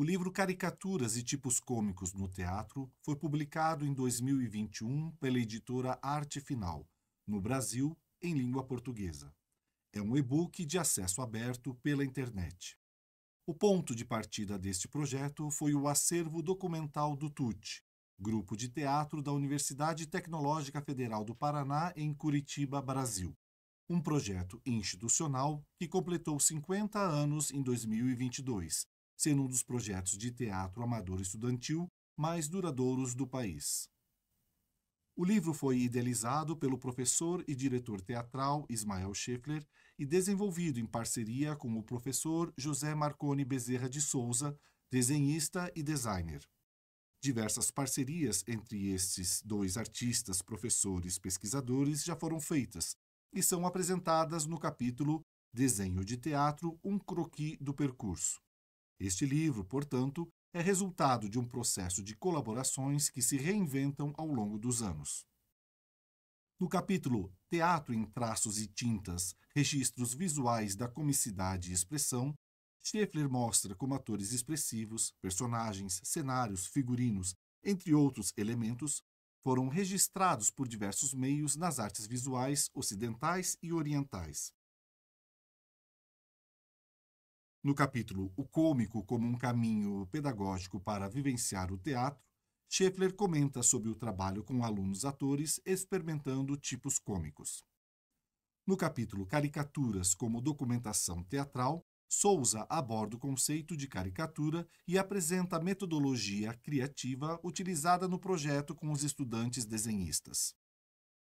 O livro Caricaturas e Tipos Cômicos no Teatro foi publicado em 2021 pela editora Arte Final, no Brasil, em língua portuguesa. É um e-book de acesso aberto pela internet. O ponto de partida deste projeto foi o acervo documental do TUT, grupo de teatro da Universidade Tecnológica Federal do Paraná, em Curitiba, Brasil. Um projeto institucional que completou 50 anos em 2022 sendo um dos projetos de teatro amador estudantil mais duradouros do país. O livro foi idealizado pelo professor e diretor teatral Ismael Scheffler e desenvolvido em parceria com o professor José Marconi Bezerra de Souza, desenhista e designer. Diversas parcerias entre estes dois artistas, professores, pesquisadores já foram feitas e são apresentadas no capítulo Desenho de Teatro, um croqui do percurso. Este livro, portanto, é resultado de um processo de colaborações que se reinventam ao longo dos anos. No capítulo Teatro em Traços e Tintas Registros Visuais da Comicidade e Expressão, Schaeffler mostra como atores expressivos, personagens, cenários, figurinos, entre outros elementos, foram registrados por diversos meios nas artes visuais ocidentais e orientais. No capítulo O Cômico como um Caminho Pedagógico para Vivenciar o Teatro, Scheffler comenta sobre o trabalho com alunos atores experimentando tipos cômicos. No capítulo Caricaturas como Documentação Teatral, Souza aborda o conceito de caricatura e apresenta a metodologia criativa utilizada no projeto com os estudantes desenhistas.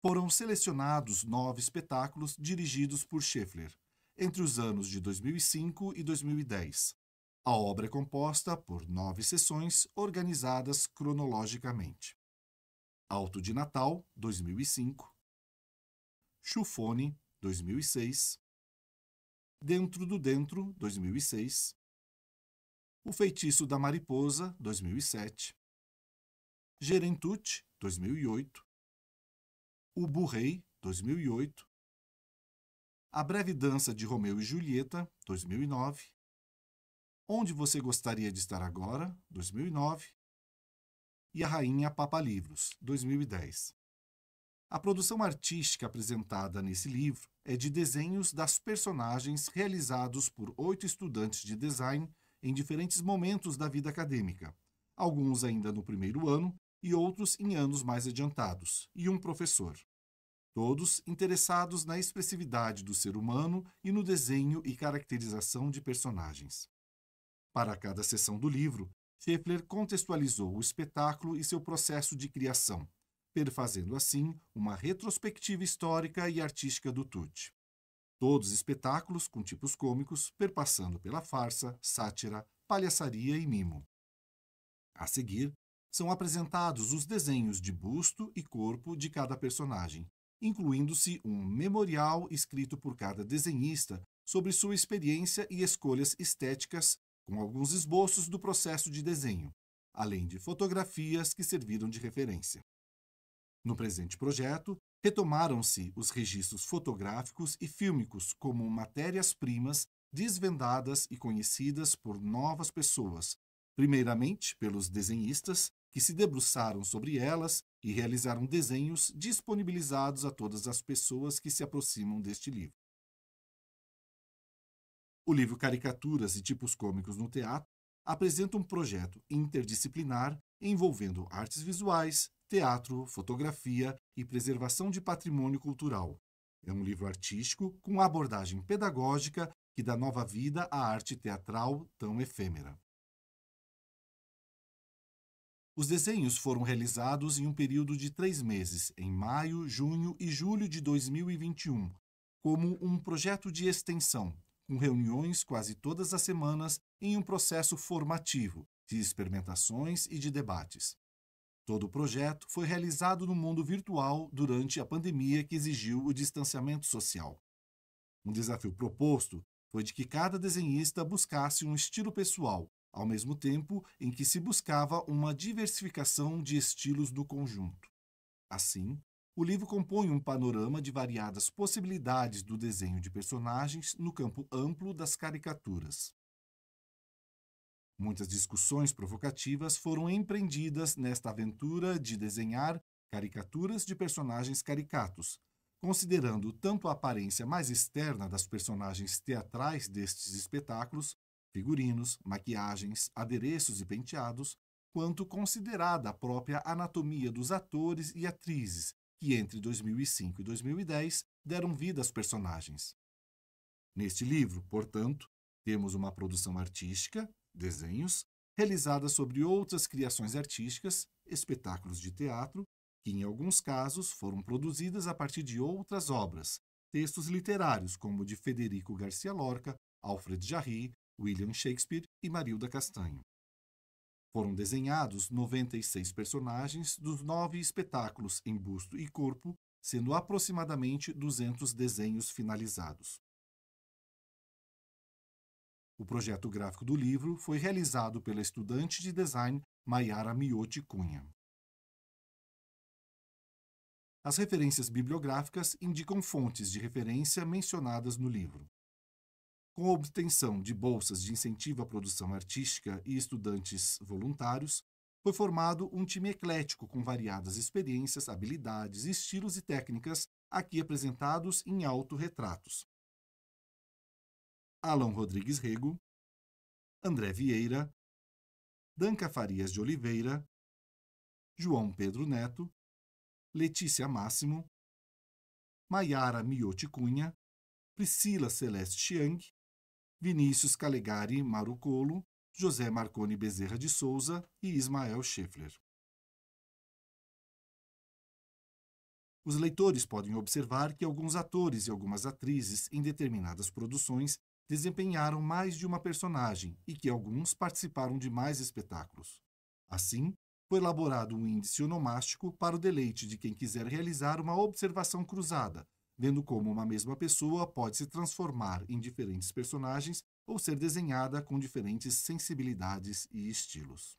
Foram selecionados nove espetáculos dirigidos por Scheffler, entre os anos de 2005 e 2010. A obra é composta por nove sessões organizadas cronologicamente. Alto de Natal, 2005. Chufone, 2006. Dentro do Dentro, 2006. O Feitiço da Mariposa, 2007. Gerentute, 2008. O Burrei, 2008. A Breve Dança de Romeu e Julieta, 2009. Onde Você Gostaria de Estar Agora, 2009. E A Rainha Papa Livros, 2010. A produção artística apresentada nesse livro é de desenhos das personagens realizados por oito estudantes de design em diferentes momentos da vida acadêmica, alguns ainda no primeiro ano e outros em anos mais adiantados, e um professor todos interessados na expressividade do ser humano e no desenho e caracterização de personagens. Para cada sessão do livro, Scheffler contextualizou o espetáculo e seu processo de criação, perfazendo assim uma retrospectiva histórica e artística do Tucci. Todos espetáculos com tipos cômicos, perpassando pela farsa, sátira, palhaçaria e mimo. A seguir, são apresentados os desenhos de busto e corpo de cada personagem, incluindo-se um memorial escrito por cada desenhista sobre sua experiência e escolhas estéticas, com alguns esboços do processo de desenho, além de fotografias que serviram de referência. No presente projeto, retomaram-se os registros fotográficos e fílmicos como matérias-primas desvendadas e conhecidas por novas pessoas, primeiramente pelos desenhistas que se debruçaram sobre elas e realizaram desenhos disponibilizados a todas as pessoas que se aproximam deste livro. O livro Caricaturas e Tipos Cômicos no Teatro apresenta um projeto interdisciplinar envolvendo artes visuais, teatro, fotografia e preservação de patrimônio cultural. É um livro artístico com abordagem pedagógica que dá nova vida à arte teatral tão efêmera. Os desenhos foram realizados em um período de três meses, em maio, junho e julho de 2021, como um projeto de extensão, com reuniões quase todas as semanas em um processo formativo, de experimentações e de debates. Todo o projeto foi realizado no mundo virtual durante a pandemia que exigiu o distanciamento social. Um desafio proposto foi de que cada desenhista buscasse um estilo pessoal ao mesmo tempo em que se buscava uma diversificação de estilos do conjunto. Assim, o livro compõe um panorama de variadas possibilidades do desenho de personagens no campo amplo das caricaturas. Muitas discussões provocativas foram empreendidas nesta aventura de desenhar caricaturas de personagens caricatos, considerando tanto a aparência mais externa das personagens teatrais destes espetáculos, figurinos, maquiagens, adereços e penteados, quanto considerada a própria anatomia dos atores e atrizes que entre 2005 e 2010 deram vida aos personagens. Neste livro, portanto, temos uma produção artística, desenhos, realizada sobre outras criações artísticas, espetáculos de teatro, que em alguns casos foram produzidas a partir de outras obras, textos literários como o de Federico Garcia Lorca, Alfred Jarry, William Shakespeare e Marilda Castanho. Foram desenhados 96 personagens dos nove espetáculos em busto e corpo, sendo aproximadamente 200 desenhos finalizados. O projeto gráfico do livro foi realizado pela estudante de design Maiara Miotti Cunha. As referências bibliográficas indicam fontes de referência mencionadas no livro. Com a obtenção de bolsas de incentivo à produção artística e estudantes voluntários, foi formado um time eclético com variadas experiências, habilidades, estilos e técnicas aqui apresentados em autorretratos. Alan Rodrigues Rego, André Vieira, Danca Farias de Oliveira, João Pedro Neto, Letícia Máximo, Maiara Miotti Cunha, Priscila Celeste Chiang Vinícius Calegari Marucolo, José Marconi Bezerra de Souza e Ismael Scheffler. Os leitores podem observar que alguns atores e algumas atrizes em determinadas produções desempenharam mais de uma personagem e que alguns participaram de mais espetáculos. Assim, foi elaborado um índice onomástico para o deleite de quem quiser realizar uma observação cruzada vendo como uma mesma pessoa pode se transformar em diferentes personagens ou ser desenhada com diferentes sensibilidades e estilos.